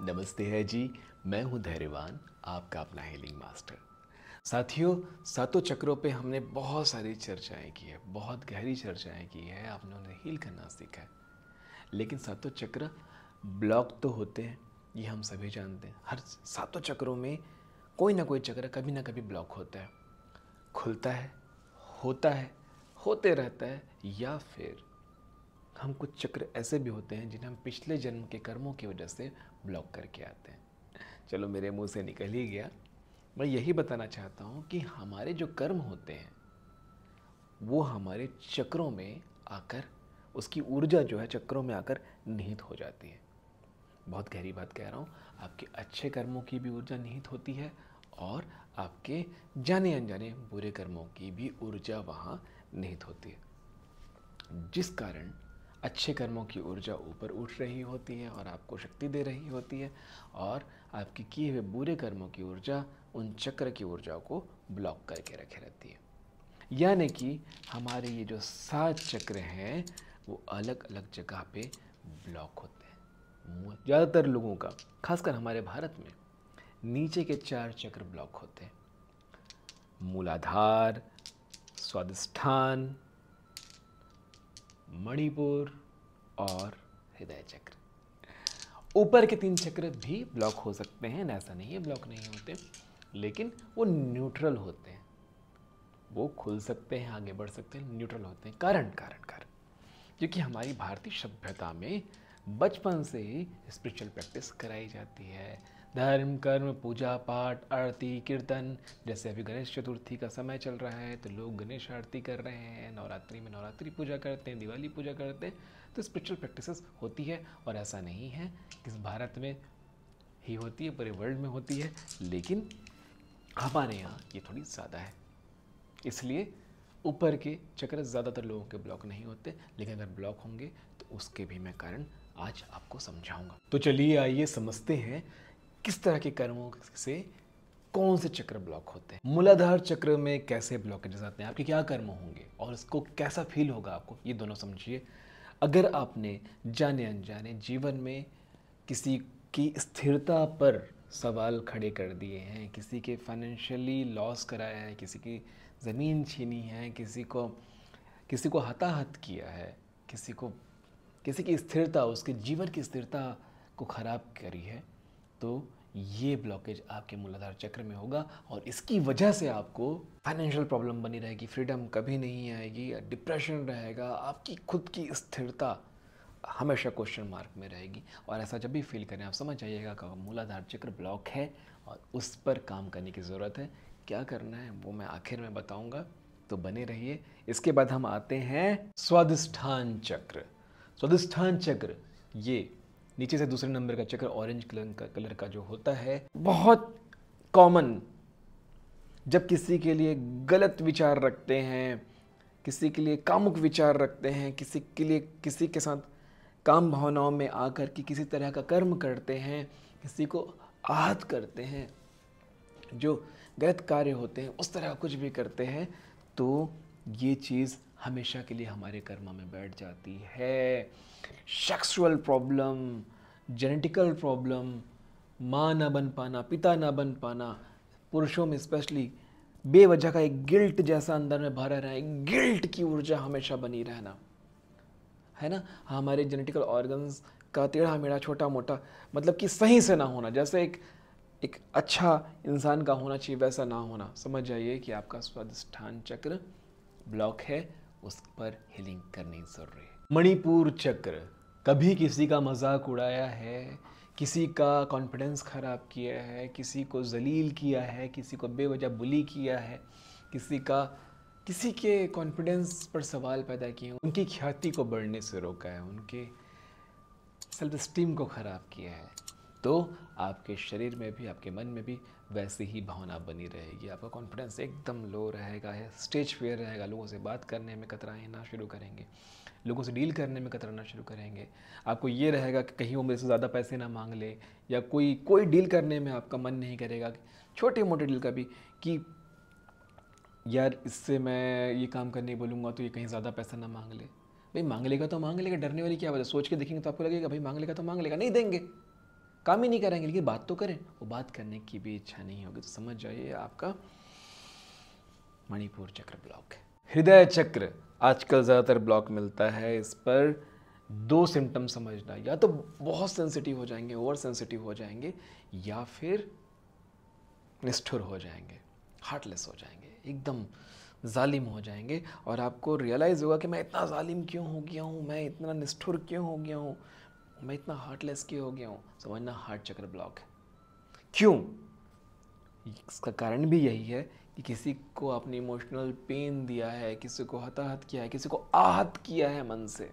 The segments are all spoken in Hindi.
नमस्ते है जी मैं हूं धैर्यवान आपका अपना हीलिंग मास्टर साथियों सातों चक्रों पे हमने बहुत सारी चर्चाएं की है बहुत गहरी चर्चाएं की है आपने उन्हें हील करना सीखा है लेकिन सातों चक्र ब्लॉक तो होते हैं ये हम सभी जानते हैं हर सातों चक्रों में कोई ना कोई चक्र कभी ना कभी ब्लॉक होता है खुलता है होता है होते रहता है या फिर हम कुछ चक्र ऐसे भी होते हैं जिन्हें हम पिछले जन्म के कर्मों की वजह से ब्लॉक करके आते हैं चलो मेरे मुंह से निकल ही गया मैं यही बताना चाहता हूँ कि हमारे जो कर्म होते हैं वो हमारे चक्रों में आकर उसकी ऊर्जा जो है चक्रों में आकर निहित हो जाती है बहुत गहरी बात कह रहा हूँ आपके अच्छे कर्मों की भी ऊर्जा निहित होती है और आपके जाने अनजाने बुरे कर्मों की भी ऊर्जा वहाँ निहित होती है जिस कारण अच्छे कर्मों की ऊर्जा ऊपर उठ रही होती है और आपको शक्ति दे रही होती है और आपके किए हुए बुरे कर्मों की ऊर्जा उन चक्र की ऊर्जा को ब्लॉक करके रखे रहती है यानी कि हमारे ये जो सात चक्र हैं वो अलग अलग जगह पे ब्लॉक होते हैं ज़्यादातर लोगों का खासकर हमारे भारत में नीचे के चार चक्र ब्लॉक होते हैं मूलाधार स्वादिष्ठान मणिपुर और हृदय चक्र ऊपर के तीन चक्र भी ब्लॉक हो सकते हैं ऐसा नहीं है ब्लॉक नहीं होते लेकिन वो न्यूट्रल होते हैं वो खुल सकते हैं आगे बढ़ सकते हैं न्यूट्रल होते हैं कारण कारण कारण क्योंकि हमारी भारतीय सभ्यता में बचपन से ही स्पिरिचुअल प्रैक्टिस कराई जाती है धर्म कर्म पूजा पाठ आरती कीर्तन जैसे अभी गणेश चतुर्थी का समय चल रहा है तो लोग गणेश आरती कर रहे हैं नवरात्रि में नवरात्रि पूजा करते हैं दिवाली पूजा करते हैं तो स्पिरिचुअल प्रैक्टिसेस होती है और ऐसा नहीं है कि भारत में ही होती है पूरे वर्ल्ड में होती है लेकिन हमारे यहाँ ये थोड़ी ज़्यादा है इसलिए ऊपर के चक्र ज़्यादातर लोगों के ब्लॉक नहीं होते लेकिन अगर ब्लॉक होंगे तो उसके भी मैं कारण आज आपको समझाऊंगा तो चलिए आइए समझते हैं किस तरह के कर्मों से कौन से चक्र ब्लॉक होते हैं मूलाधार चक्र में कैसे ब्लॉकेजेस आते हैं आपके क्या कर्म होंगे और उसको कैसा फील होगा आपको ये दोनों समझिए अगर आपने जाने अनजाने जीवन में किसी की स्थिरता पर सवाल खड़े कर दिए हैं किसी के फाइनेंशियली लॉस कराया है किसी की ज़मीन छीनी है किसी को किसी को हताहत किया है किसी को किसी की स्थिरता उसके जीवन की स्थिरता को ख़राब करी है तो ये ब्लॉकेज आपके मूलाधार चक्र में होगा और इसकी वजह से आपको फाइनेंशियल प्रॉब्लम बनी रहेगी फ्रीडम कभी नहीं आएगी डिप्रेशन रहेगा आपकी खुद की स्थिरता हमेशा क्वेश्चन मार्क में रहेगी और ऐसा जब भी फील करें आप समझ जाइएगा कि मूलाधार चक्र ब्लॉक है और उस पर काम करने की ज़रूरत है क्या करना है वो मैं आखिर में बताऊँगा तो बने रहिए इसके बाद हम आते हैं स्वाधिष्ठान चक्र स्वाधिष्ठान चक्र ये नीचे से दूसरे नंबर का चक्कर ऑरेंज कलर का कलर का जो होता है बहुत कॉमन जब किसी के लिए गलत विचार रखते हैं किसी के लिए कामुक विचार रखते हैं किसी के लिए किसी के साथ काम भावनाओं में आकर के किसी तरह का कर्म करते हैं किसी को आहत करते हैं जो गलत कार्य होते हैं उस तरह कुछ भी करते हैं तो ये चीज़ हमेशा के लिए हमारे कर्मा में बैठ जाती है सेक्सुअल प्रॉब्लम जेनेटिकल प्रॉब्लम माँ ना बन पाना पिता ना बन पाना पुरुषों में स्पेशली बेवजह का एक गिल्ट जैसा अंदर में भरा रहना एक गिल्ट की ऊर्जा हमेशा बनी रहना है ना हमारे जेनेटिकल ऑर्गन्स का टेढ़ा मेढ़ा छोटा मोटा मतलब कि सही से ना होना जैसे एक एक अच्छा इंसान का होना चाहिए वैसा ना होना समझ जाइए कि आपका स्वादिष्ठान चक्र ब्लॉक है उस पर हीलिंग करनी जरूरी है मणिपुर चक्र कभी किसी का मजाक उड़ाया है किसी का कॉन्फिडेंस ख़राब किया है किसी को जलील किया है किसी को बेवजह बुली किया है किसी का किसी के कॉन्फिडेंस पर सवाल पैदा किए हैं उनकी ख्याति को बढ़ने से रोका है उनके सेल्फ स्टीम को ख़राब किया है तो आपके शरीर में भी आपके मन में भी वैसी ही भावना बनी रहेगी आपका कॉन्फिडेंस एकदम लो रहेगा है स्टेज फेयर रहेगा लोगों से बात करने में कतराना शुरू करेंगे लोगों से डील करने में कतराना शुरू करेंगे आपको ये रहेगा कि कहीं वो मेरे से ज़्यादा पैसे ना मांग ले या कोई कोई डील करने में आपका मन नहीं करेगा छोटे मोटे डील का भी कि यार इससे मैं ये काम करने बोलूँगा तो ये कहीं ज़्यादा पैसा ना मांग ले भाई मांग लेगा तो मांग लेगा डरने वाली क्या वजह सोच के देखेंगे तो आपको लगेगा भाई मांग लेगा तो मांग लेगा नहीं देंगे काम ही नहीं करेंगे लेकिन बात तो करें वो बात करने की भी इच्छा नहीं होगी तो समझ जाइए आपका मणिपुर चक्र ब्लॉक हृदय चक्र आजकल ज़्यादातर ब्लॉक मिलता है इस पर दो सिम्टम समझना या तो बहुत सेंसिटिव हो जाएंगे ओवर सेंसिटिव हो जाएंगे या फिर निष्ठुर हो जाएंगे हार्टलेस हो जाएंगे एकदम जालिम हो जाएंगे और आपको रियलाइज़ होगा कि मैं इतना जालिम क्यों हो गया हूँ मैं इतना निष्ठुर क्यों हो गया हूँ मैं इतना हार्टलेस क्यों हो गया हूँ समझना हार्ट चक्र ब्लॉक है क्यों इसका कारण भी यही है कि किसी को आपने इमोशनल पेन दिया है किसी को हताहत किया है किसी को आहत किया है मन से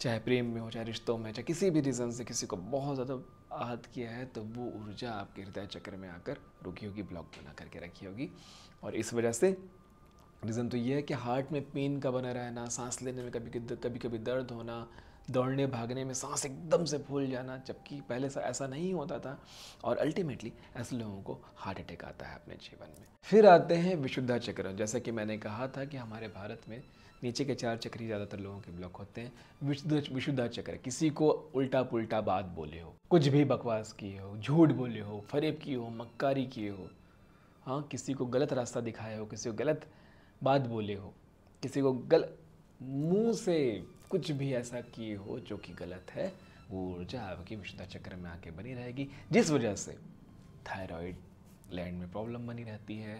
चाहे प्रेम में हो चाहे रिश्तों में चाहे किसी भी रीज़न से किसी को बहुत ज़्यादा आहत किया है तो वो ऊर्जा आपके हृदय चक्र में आकर रुकी होगी ब्लॉक बना करके रखी होगी और इस वजह से रीज़न तो ये है कि हार्ट में पेन का बना रहना सांस लेने में कभी कभी कभी कभी दर्द होना दौड़ने भागने में सांस एकदम से फूल जाना जबकि पहले से ऐसा नहीं होता था और अल्टीमेटली ऐसे लोगों को हार्ट अटैक आता है अपने जीवन में फिर आते हैं विशुद्धा चक्र जैसा कि मैंने कहा था कि हमारे भारत में नीचे के चार चक्र ही ज़्यादातर लोगों के ब्लॉक होते हैं विशुद्ध विशुद्धा चक्र किसी को उल्टा पुल्टा बात बोले हो कुछ भी बकवास किए हो झूठ बोले हो फरेब किए हो मक्कारी किए हो हाँ किसी को गलत रास्ता दिखाया हो किसी को गलत बात बोले हो किसी को गल मुंह से कुछ भी ऐसा किए हो जो कि गलत है वो ऊर्जा आपकी विशुद्धा चक्र में आके बनी रहेगी जिस वजह से थायराइड लैंड में प्रॉब्लम बनी रहती है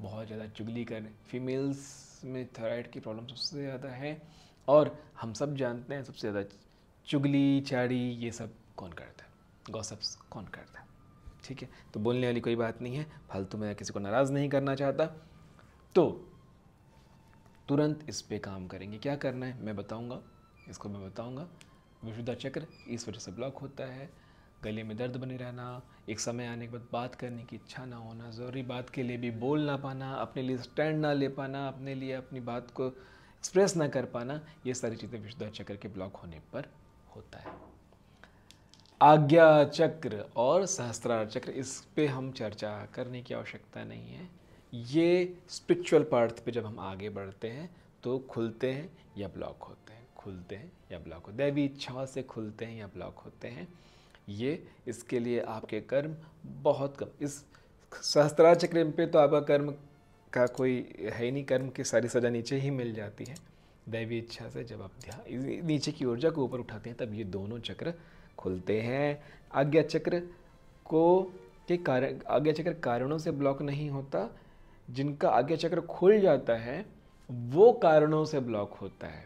बहुत ज़्यादा चुगली कर फीमेल्स में थायराइड की प्रॉब्लम सबसे ज़्यादा है और हम सब जानते हैं सबसे ज़्यादा चुगली चाड़ी ये सब कौन करता है गॉसप्स कौन करता है ठीक है तो बोलने वाली कोई बात नहीं है फालतू मैं किसी को नाराज़ नहीं करना चाहता तो तुरंत इस पर काम करेंगे क्या करना है मैं बताऊँगा इसको मैं बताऊँगा विशुद्धा चक्र इस वजह से ब्लॉक होता है गले में दर्द बने रहना एक समय आने के बाद बात करने की इच्छा ना होना ज़रूरी बात के लिए भी बोल ना पाना अपने लिए स्टैंड ना ले पाना अपने लिए अपनी बात को एक्सप्रेस ना कर पाना ये सारी चीज़ें विशुद्धा चक्र के ब्लॉक होने पर होता है आज्ञा चक्र और सहस्त्रार चक्र इस पे हम चर्चा करने की आवश्यकता नहीं है ये स्पिरिचुअल पार्थ पे जब हम आगे बढ़ते हैं तो खुलते हैं या ब्लॉक होते हैं खुलते हैं या ब्लॉक होते हैं दैवी इच्छाओं से खुलते हैं या ब्लॉक होते हैं ये इसके लिए आपके कर्म बहुत कम इस सहस्त्रा चक्र पे तो आपका कर्म का कोई है ही नहीं कर्म की सारी सजा नीचे ही मिल जाती है दैवी इच्छा से जब आप ध्यान नीचे की ऊर्जा को ऊपर उठाते हैं तब ये दोनों चक्र खुलते हैं आज्ञा चक्र को के कारण आज्ञा चक्र कारणों से ब्लॉक नहीं होता जिनका आज्ञा चक्र खुल जाता है वो कारणों से ब्लॉक होता है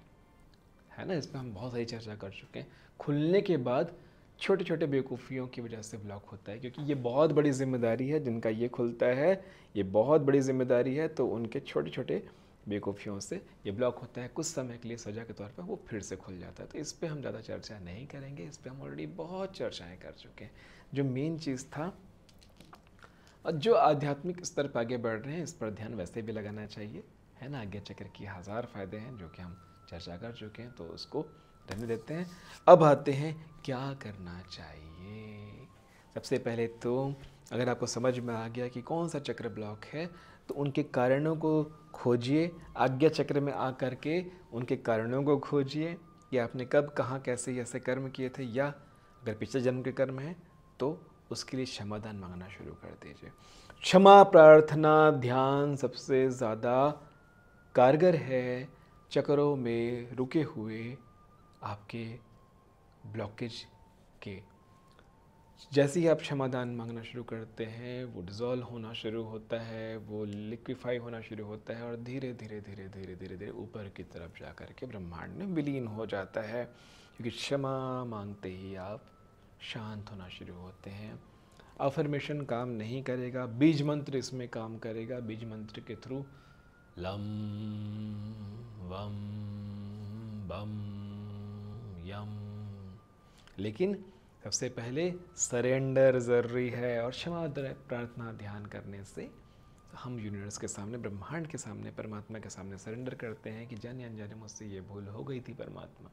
है ना इसमें हम बहुत सारी चर्चा कर चुके हैं खुलने के बाद छोटे छोटे बेवकूफ़ियों की वजह से ब्लॉक होता है क्योंकि ये बहुत बड़ी जिम्मेदारी है जिनका ये खुलता है ये बहुत बड़ी जिम्मेदारी है तो उनके छोटे छोटे बेवकूफ़ियों से ये ब्लॉक होता है कुछ समय के लिए सजा के तौर पर वो फिर से खुल जाता है तो इस पर हम ज़्यादा चर्चा नहीं करेंगे इस पर हम ऑलरेडी बहुत चर्चाएँ कर चुके हैं जो मेन चीज़ था जो आध्यात्मिक स्तर पर आगे बढ़ रहे हैं इस पर ध्यान वैसे भी लगाना चाहिए है ना आज्ञा चक्र के हज़ार फायदे हैं जो कि हम चर्चा कर चुके हैं तो उसको रहने देते हैं अब आते हैं क्या करना चाहिए सबसे पहले तो अगर आपको समझ में आ गया कि कौन सा चक्र ब्लॉक है तो उनके कारणों को खोजिए आज्ञा चक्र में आ कर के उनके कारणों को खोजिए कि आपने कब कहाँ कैसे ऐसे कर्म किए थे या अगर पिछले जन्म के कर्म हैं तो उसके लिए क्षमादान मांगना शुरू कर दीजिए क्षमा प्रार्थना ध्यान सबसे ज़्यादा कारगर है चक्रों में रुके हुए आपके ब्लॉकेज के जैसे ही आप क्षमादान मांगना शुरू करते हैं वो डिज़ोल्व होना शुरू होता है वो लिक्विफाई होना शुरू होता है और धीरे धीरे धीरे धीरे धीरे धीरे ऊपर की तरफ जा कर के ब्रह्मांड में विलीन हो जाता है क्योंकि क्षमा मांगते ही आप शांत होना शुरू होते हैं अफर्मेशन काम नहीं करेगा बीज मंत्र इसमें काम करेगा बीज मंत्र के थ्रू लम वम बम यम लेकिन सबसे पहले सरेंडर ज़रूरी है और क्षमा प्रार्थना ध्यान करने से हम यूनिवर्स के सामने ब्रह्मांड के सामने परमात्मा के सामने सरेंडर करते हैं कि जाने अनजाने मुझसे ये भूल हो गई थी परमात्मा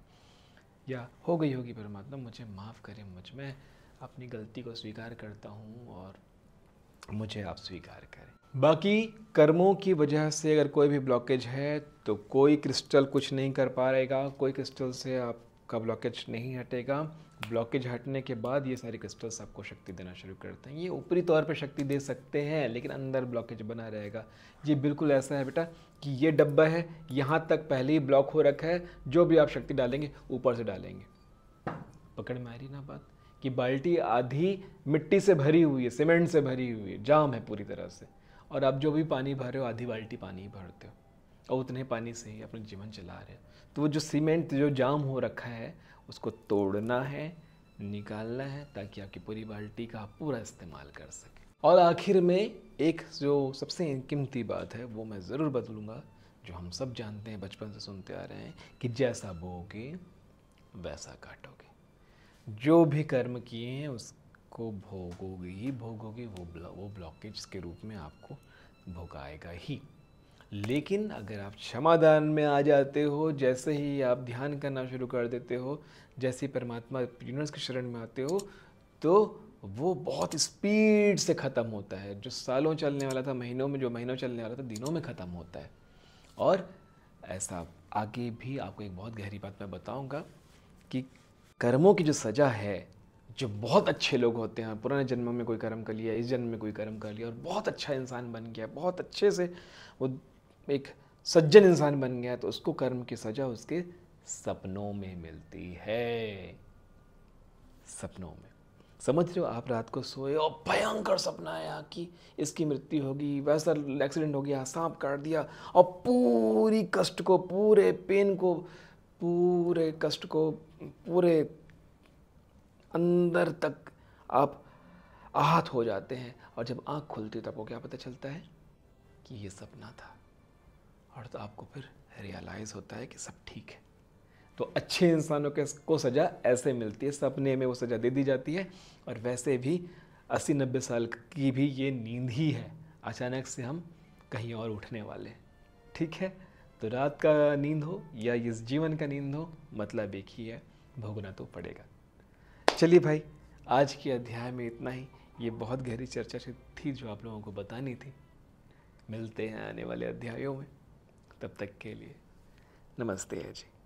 या हो गई होगी परमात्मा मुझे माफ़ करें मुझ में अपनी गलती को स्वीकार करता हूँ और मुझे आप स्वीकार करें बाकी कर्मों की वजह से अगर कोई भी ब्लॉकेज है तो कोई क्रिस्टल कुछ नहीं कर पाएगा कोई क्रिस्टल से आप का ब्लॉकेज नहीं हटेगा ब्लॉकेज हटने के बाद ये सारे क्रिस्टल्स आपको शक्ति देना शुरू करते हैं ये ऊपरी तौर पे शक्ति दे सकते हैं लेकिन अंदर ब्लॉकेज बना रहेगा ये बिल्कुल ऐसा है बेटा कि ये डब्बा है यहाँ तक पहले ही ब्लॉक हो रखा है जो भी आप शक्ति डालेंगे ऊपर से डालेंगे पकड़ में आ रही ना बात कि बाल्टी आधी मिट्टी से भरी हुई है सीमेंट से भरी हुई है जाम है पूरी तरह से और आप जो भी पानी भर रहे हो आधी बाल्टी पानी ही भरते हो और उतने पानी से ही अपना जीवन चला रहे हैं तो वो जो सीमेंट जो जाम हो रखा है उसको तोड़ना है निकालना है ताकि आपकी पूरी बाल्टी का आप पूरा इस्तेमाल कर सकें और आखिर में एक जो सबसे कीमती बात है वो मैं ज़रूर बदलूँगा जो हम सब जानते हैं बचपन से सुनते आ रहे हैं कि जैसा बोगे वैसा काटोगे जो भी कर्म किए हैं उसको भोगोगे ही भोगोगे वो ब्लॉ वो ब्लॉकेज के रूप में आपको भोगाएगा ही लेकिन अगर आप क्षमादान में आ जाते हो जैसे ही आप ध्यान करना शुरू कर देते हो जैसे ही परमात्मा यूनिवर्स के शरण में आते हो तो वो बहुत स्पीड से ख़त्म होता है जो सालों चलने वाला था महीनों में जो महीनों चलने वाला था दिनों में ख़त्म होता है और ऐसा आगे भी आपको एक बहुत गहरी बात मैं बताऊंगा कि कर्मों की जो सज़ा है जो बहुत अच्छे लोग होते हैं पुराने जन्म में कोई कर्म कर लिया इस जन्म में कोई कर्म कर लिया और बहुत अच्छा इंसान बन गया बहुत अच्छे से वो एक सज्जन इंसान बन गया तो उसको कर्म की सजा उसके सपनों में मिलती है सपनों में समझ रहे हो आप रात को सोए और भयंकर सपना आया कि इसकी मृत्यु होगी वैसा एक्सीडेंट हो गया सांप काट दिया और पूरी कष्ट को पूरे पेन को पूरे कष्ट को पूरे अंदर तक आप आहत हो जाते हैं और जब आंख खुलती है तो आपको क्या पता चलता है कि ये सपना था और तो आपको फिर रियलाइज़ होता है कि सब ठीक है तो अच्छे इंसानों के को सज़ा ऐसे मिलती है सपने में वो सज़ा दे दी जाती है और वैसे भी अस्सी नब्बे साल की भी ये नींद ही है अचानक से हम कहीं और उठने वाले ठीक है तो रात का नींद हो या इस जीवन का नींद हो मतलब एक ही है भोगना तो पड़ेगा चलिए भाई आज के अध्याय में इतना ही ये बहुत गहरी चर्चा थी जो आप लोगों को बतानी थी मिलते हैं आने वाले अध्यायों में तब तक के लिए नमस्ते जी